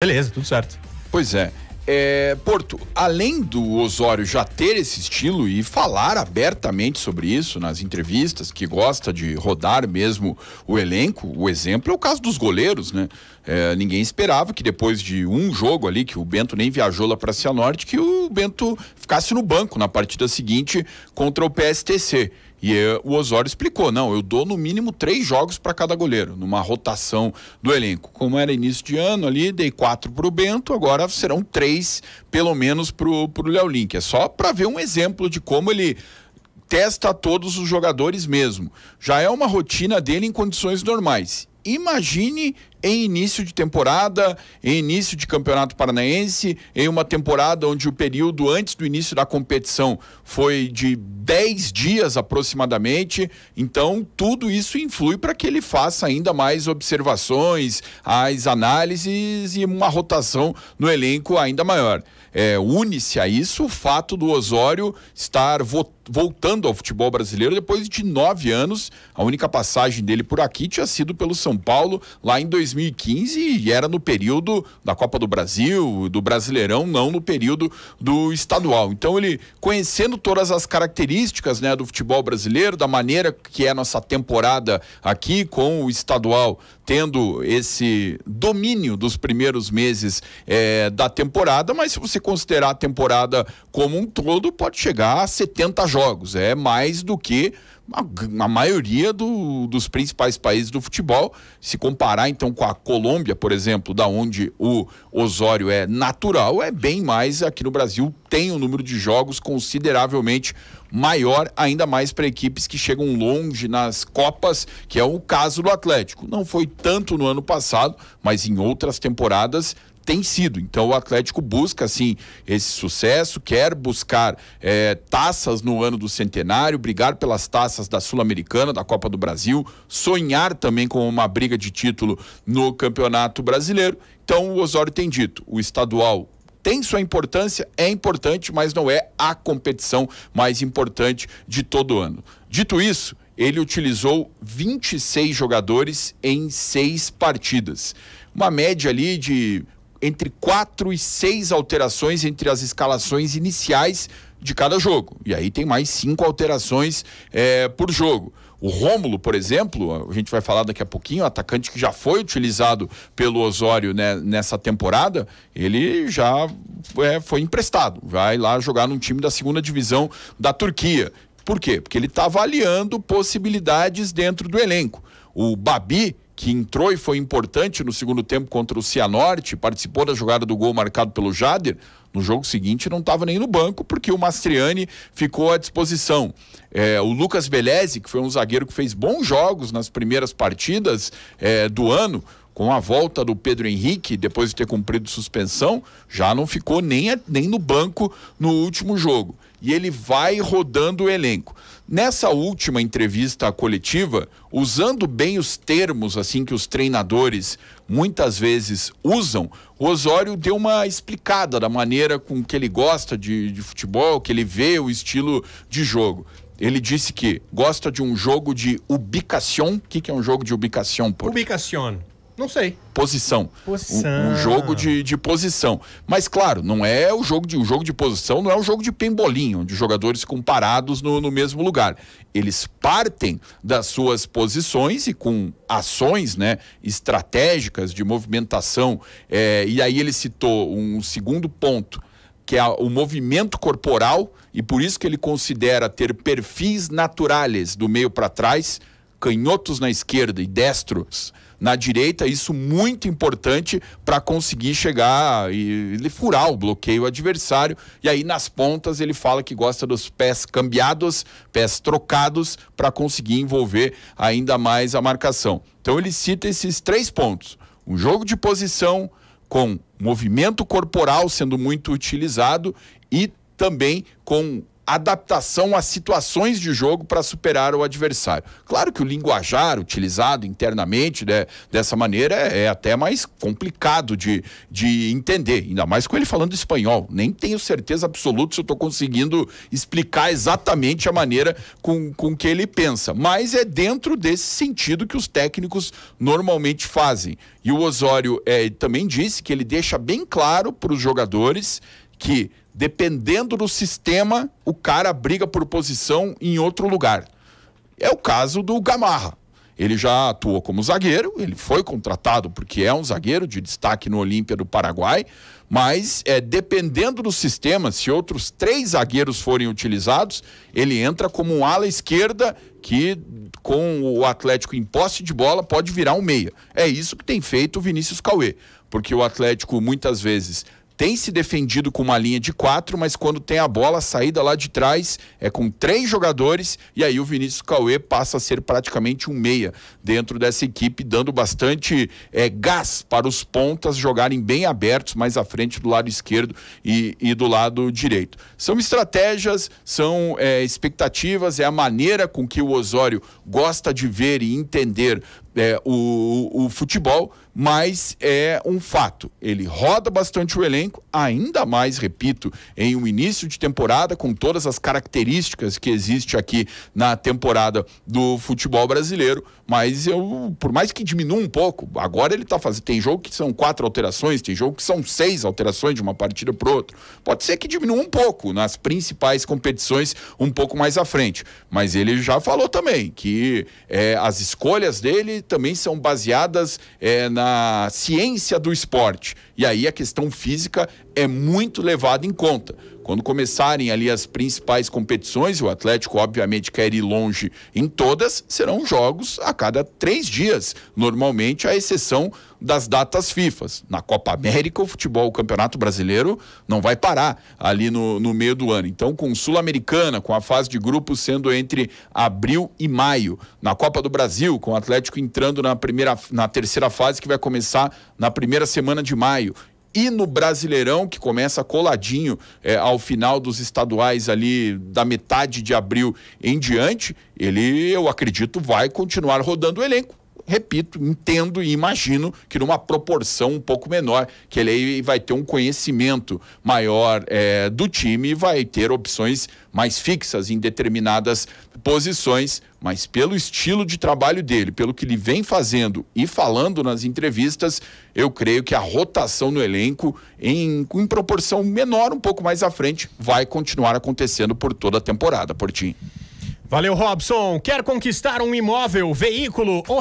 Beleza, tudo certo. Pois é. é. Porto, além do Osório já ter esse estilo e falar abertamente sobre isso nas entrevistas, que gosta de rodar mesmo o elenco, o exemplo é o caso dos goleiros, né? É, ninguém esperava que depois de um jogo ali, que o Bento nem viajou lá para Norte, que o Bento ficasse no banco na partida seguinte contra o PSTC. E é, o Osório explicou: não, eu dou no mínimo três jogos para cada goleiro, numa rotação do elenco. Como era início de ano ali, dei quatro para o Bento, agora serão três, pelo menos, para o Léo Link. É só para ver um exemplo de como ele testa todos os jogadores mesmo. Já é uma rotina dele em condições normais. Imagine em início de temporada, em início de campeonato paranaense, em uma temporada onde o período antes do início da competição foi de 10 dias aproximadamente. Então, tudo isso influi para que ele faça ainda mais observações, as análises e uma rotação no elenco ainda maior. É, Une-se a isso o fato do Osório estar voltando ao futebol brasileiro depois de nove anos. A única passagem dele por aqui tinha sido pelo São Paulo lá em 2000. 2015 e era no período da Copa do Brasil, do Brasileirão, não no período do estadual. Então ele conhecendo todas as características, né, do futebol brasileiro, da maneira que é a nossa temporada aqui com o estadual tendo esse domínio dos primeiros meses é, da temporada, mas se você considerar a temporada como um todo, pode chegar a 70 jogos. É mais do que a, a maioria do, dos principais países do futebol. Se comparar então com a Colômbia, por exemplo, da onde o Osório é natural, é bem mais. Aqui no Brasil tem um número de jogos consideravelmente maior, ainda mais para equipes que chegam longe nas Copas, que é o caso do Atlético. Não foi tanto no ano passado, mas em outras temporadas tem sido. Então o Atlético busca, assim, esse sucesso, quer buscar é, taças no ano do centenário, brigar pelas taças da Sul-Americana, da Copa do Brasil, sonhar também com uma briga de título no Campeonato Brasileiro. Então o Osório tem dito, o estadual tem sua importância, é importante, mas não é a competição mais importante de todo ano. Dito isso, ele utilizou 26 jogadores em seis partidas. Uma média ali de entre quatro e seis alterações entre as escalações iniciais de cada jogo. E aí tem mais cinco alterações é, por jogo. O Rômulo, por exemplo, a gente vai falar daqui a pouquinho, atacante que já foi utilizado pelo Osório né, nessa temporada, ele já é, foi emprestado, vai lá jogar num time da segunda divisão da Turquia. Por quê? Porque ele está avaliando possibilidades dentro do elenco. O Babi, que entrou e foi importante no segundo tempo contra o Cianorte, participou da jogada do gol marcado pelo Jader, no jogo seguinte não estava nem no banco porque o Mastriani ficou à disposição. É, o Lucas Beleze, que foi um zagueiro que fez bons jogos nas primeiras partidas é, do ano, com a volta do Pedro Henrique, depois de ter cumprido suspensão, já não ficou nem, nem no banco no último jogo. E ele vai rodando o elenco. Nessa última entrevista coletiva, usando bem os termos assim que os treinadores muitas vezes usam, o Osório deu uma explicada da maneira com que ele gosta de, de futebol, que ele vê o estilo de jogo. Ele disse que gosta de um jogo de ubicação. O que, que é um jogo de ubicação? Por? Ubicação. Não sei. Posição. Posição. Um, um jogo de, de posição. Mas, claro, não é o jogo de um jogo de posição, não é um jogo de pembolinho, de jogadores comparados no, no mesmo lugar. Eles partem das suas posições e com ações né, estratégicas de movimentação. É, e aí ele citou um segundo ponto que é o movimento corporal, e por isso que ele considera ter perfis naturais do meio para trás, canhotos na esquerda e destros na direita, isso muito importante para conseguir chegar e, ele furar o bloqueio adversário. E aí nas pontas ele fala que gosta dos pés cambiados, pés trocados, para conseguir envolver ainda mais a marcação. Então ele cita esses três pontos: um jogo de posição com movimento corporal sendo muito utilizado e também com adaptação a situações de jogo para superar o adversário. Claro que o linguajar utilizado internamente né, dessa maneira é, é até mais complicado de, de entender, ainda mais com ele falando espanhol. Nem tenho certeza absoluta se eu estou conseguindo explicar exatamente a maneira com, com que ele pensa, mas é dentro desse sentido que os técnicos normalmente fazem. E o Osório é, também disse que ele deixa bem claro para os jogadores que, dependendo do sistema, o cara briga por posição em outro lugar. É o caso do Gamarra. Ele já atuou como zagueiro, ele foi contratado porque é um zagueiro de destaque no Olímpia do Paraguai, mas é, dependendo do sistema, se outros três zagueiros forem utilizados, ele entra como um ala esquerda que, com o Atlético em posse de bola, pode virar um meia. É isso que tem feito o Vinícius Cauê, porque o Atlético muitas vezes tem se defendido com uma linha de quatro, mas quando tem a bola, a saída lá de trás é com três jogadores e aí o Vinícius Cauê passa a ser praticamente um meia dentro dessa equipe, dando bastante é, gás para os pontas jogarem bem abertos mais à frente do lado esquerdo e, e do lado direito. São estratégias, são é, expectativas, é a maneira com que o Osório gosta de ver e entender é, o, o, o futebol mas é um fato. Ele roda bastante o elenco, ainda mais, repito, em um início de temporada com todas as características que existe aqui na temporada do futebol brasileiro. Mas eu, por mais que diminua um pouco, agora ele está fazendo. Tem jogo que são quatro alterações, tem jogo que são seis alterações de uma partida para outra. Pode ser que diminua um pouco nas principais competições um pouco mais à frente. Mas ele já falou também que é, as escolhas dele também são baseadas é, na ciência do esporte. E aí a questão física é muito levado em conta. Quando começarem ali as principais competições, o Atlético obviamente quer ir longe em todas, serão jogos a cada três dias, normalmente, à exceção das datas FIFA. Na Copa América, o futebol, o Campeonato Brasileiro não vai parar ali no, no meio do ano. Então, com Sul-Americana, com a fase de grupos sendo entre abril e maio. Na Copa do Brasil, com o Atlético entrando na, primeira, na terceira fase, que vai começar na primeira semana de maio e no Brasileirão, que começa coladinho é, ao final dos estaduais ali da metade de abril em diante, ele, eu acredito, vai continuar rodando o elenco repito, entendo e imagino que numa proporção um pouco menor, que ele vai ter um conhecimento maior é, do time e vai ter opções mais fixas em determinadas posições, mas pelo estilo de trabalho dele, pelo que ele vem fazendo e falando nas entrevistas, eu creio que a rotação no elenco, em, em proporção menor, um pouco mais à frente, vai continuar acontecendo por toda a temporada, Portinho. Valeu, Robson. Quer conquistar um imóvel, veículo ou